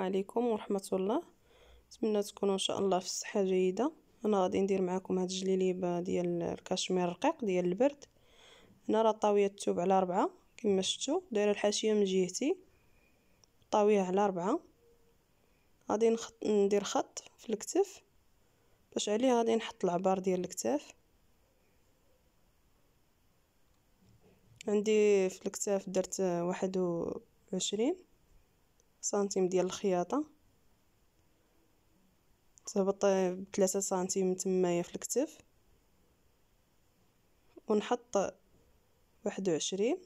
عليكم ورحمه الله نتمنى تكونوا ان شاء الله في صحه جيده انا غادي ندير معكم هاد الجليليبه ديال الكشمير الرقيق ديال البرد هنا راه طاويه الثوب على ربعة كما شفتوا دايره الحاشيه من جهتي طاويه على ربعة غادي نخط ندير خط في الكتف باش عليه غادي نحط العبار ديال الكتاف عندي في الكتاف درت واحد وعشرين سنتيم ديال الخياطه تهبط بثلاثة سنتيم تمايا في الكتف ونحط واحد وعشرين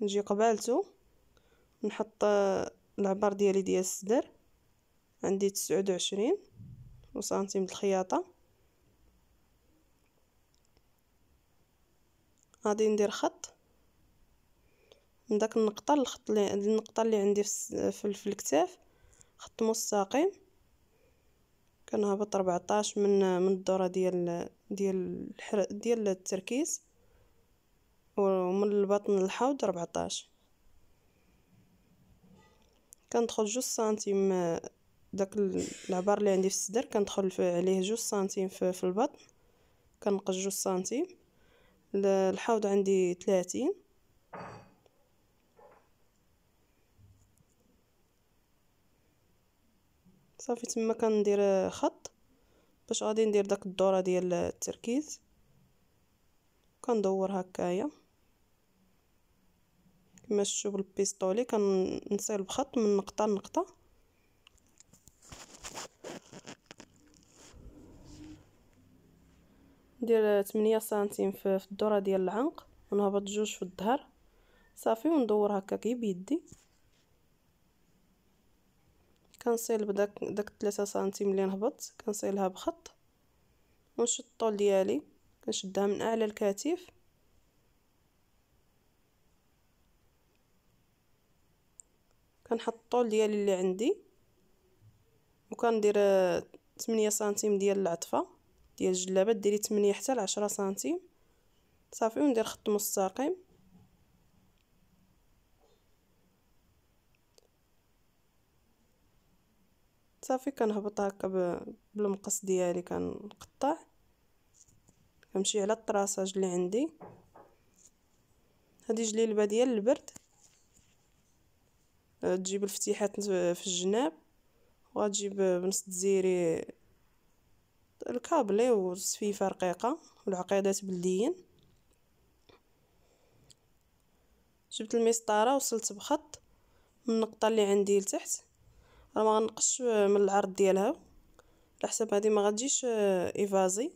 نجي قبالته نحط العبار ديالي ديال الصدر عندي تسعود وعشرين وسنتيم الخياطة غادي ندير خط من داك النقطه للخط النقطه اللي عندي في, في الكتاف خط مستقيم كنهبط 14 من من الدوره ديال ديال ديال التركيز ومن البطن للحوض 14 كندخل جوج سنتيم داك العبار اللي عندي في الصدر كندخل عليه جوج سنتيم في, في البطن كنقص جوج سنتيم الحوض عندي 30 صافي تما كندير خط باش غادي ندير داك الدوره ديال التركيز كندور هكايا كما شفتوا بالبيستولي كنصير بخط من نقطه لنقطه ندير 8 سنتيم في الدوره ديال العنق ونهبط جوج في الظهر صافي وندور هكا كي بيدي كنصيل بداك داك 3 سنتيم اللي نهبط كنصيلها بخط ونشد الطول ديالي كنشدها من اعلى الكتف كنحط الطول ديالي اللي عندي وكندير 8 سنتيم ديال العطفه ديال الجلابه ديري 8 حتى ل 10 سنتيم صافي وندير خط مستقيم صافي كنهبط هكا بالمقص ديالي كنقطع كنمشي على الطراساج اللي عندي هذه جليلبه ديال البرد آه، تجيب الفتيحات في الجناب وغتجيب بنص تزيري الكابلي وسفيفه رقيقه والعقيدات بلديين جبت المسطره وصلت بخط من النقطه اللي عندي لتحت انا ما غنقصش آه، من العرض ديالها على حساب هذه ما غتجيش آه، ايفازي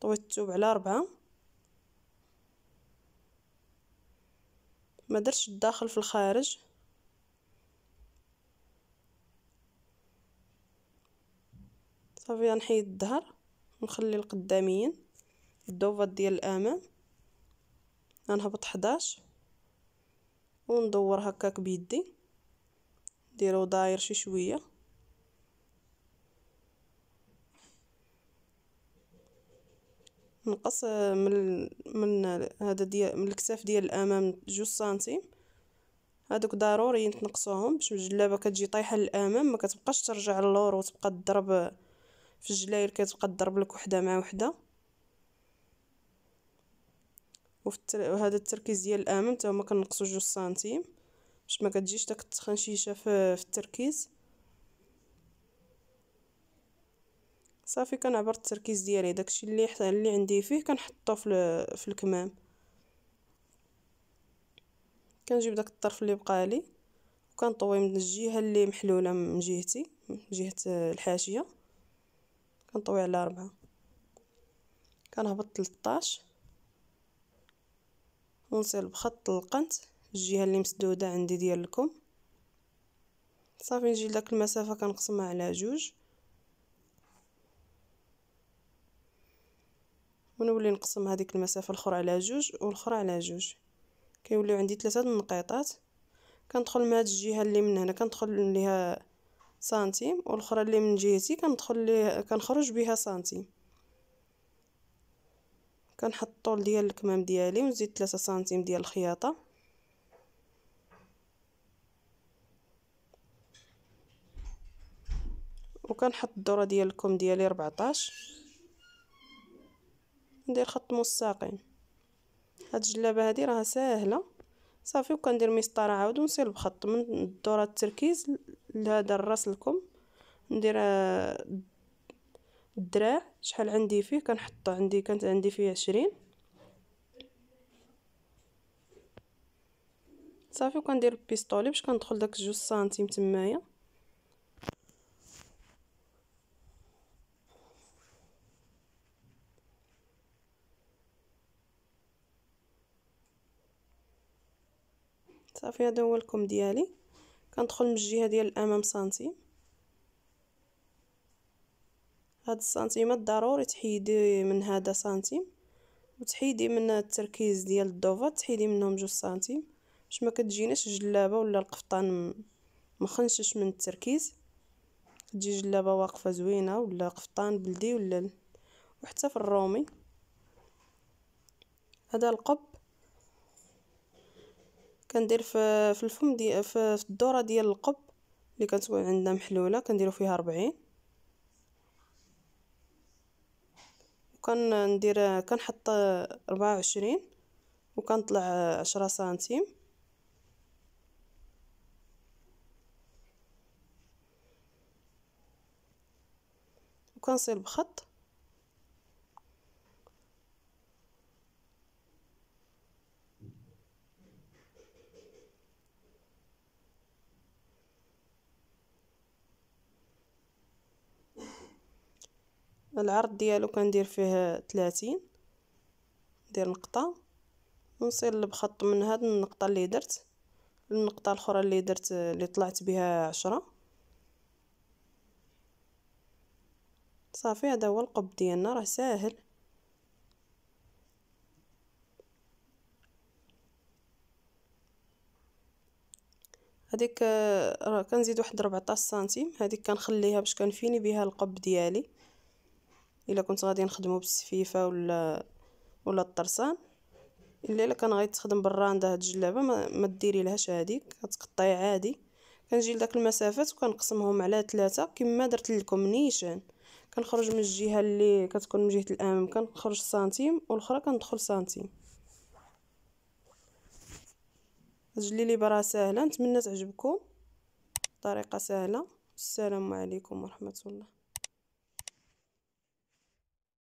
طويت الثوب على أربعة ما درتش الداخل في الخارج صافي غنحيد الظهر ونخلي القداميين الدوفات ديال الامام غنهبط 11 وندور هكاك بيدي ديرو داير شي شويه نقص من من هذا ديال من الكتاف ديال الامام جوج سنتيم هادوك ضروري تنقصوهم باش الجلابه كتجي طايحه للامام ما كتبقاش ترجع للور وتبقى تضرب في الجلاير كتبقى تضرب لك وحده مع وحده وفي هذا التركيز ديال الامام حتى هما كنقصوا جوج سنتيم باش ما كتجيش داك التخنشيشه في, في التركيز صافي كنعبر التركيز ديالي داكشي اللي اللي عندي فيه كنحطو في, في الكمام كنجيب داك الطرف اللي بقى لي وكنطوي من الجهه اللي محلوله من جهتي من جهه الحاشيه كنطوي على أربعة كنهبط 13 ونصل بخط القنت الجهه اللي مسدوده عندي ديال الكم صافي نجي لداك المسافه كنقسمها على جوج ونولي نقسم هذيك المسافه الاخرى على جوج والاخرى على جوج كيوليو عندي ثلاثه النقيطات كندخل من هاد الجهه اللي من هنا كندخل ليها سنتيم والاخرى اللي من جهتي كندخل ليها كنخرج بها سنتيم كنحط الطول ديال الكمام ديالي ونزيد 3 سنتيم ديال الخياطه وكنحط الدوره ديال الكم ديالي 14 ندير خط مستقيم هاد الجلابه هادي راها ساهله صافي وكندير مسطره عاود ونسير بخط من الدوره التركيز لهذا الراس الكم ندير آه، الدراع شحال عندي فيه كنحط عندي كانت عندي فيه عشرين صافي وكندير البيستولي باش كندخل داك جوج سنتيم تمايا صافي هذا هو الكم ديالي كندخل من الجهه ديال الامام سنتيم هاد السنتيمات ضروري تحيدي من هذا سنتيم وتحيدي من التركيز ديال الضوفات تحيدي منهم جوج سنتيم باش ما كتجيناش الجلابه ولا القفطان مخنشش من التركيز تجي جلابه واقفه زوينه ولا قفطان بلدي ولا وحتى في الرومي هذا القب كندير في في الفم دي في الدوره ديال القب اللي كتكون عندنا محلوله كنديرو فيها 40 وكندير كنحط 24 وكنطلع 10 سنتيم وكنصل بخط العرض ديالو كندير فيه تلاتين ندير نقطة ونصل بخط من هاد النقطة اللي درت للنقطة الاخرى اللي درت اللي طلعت بها عشرة صافي هذا هو القب ديالنا راه ساهل هذيك راه كنزيد واحد 14 سنتيم هذيك كنخليها باش كنفيني بها القب ديالي الا كنت غادي نخدمو بالسفيفه ولا ولا الطرسان الا الا كان تخدم بالراندة هاد الجلابه ما ديري لهاش هذيك غتقطعي عادي كنجي لداك المسافات وكنقسمهم على ثلاثة كما درت لكم نيشان كنخرج من الجهه اللي كتكون من جهه الامام كنخرج سنتيم والاخرى كندخل سنتيم رجلي لي برا سهله نتمنى تعجبكم طريقه سهله السلام عليكم ورحمه الله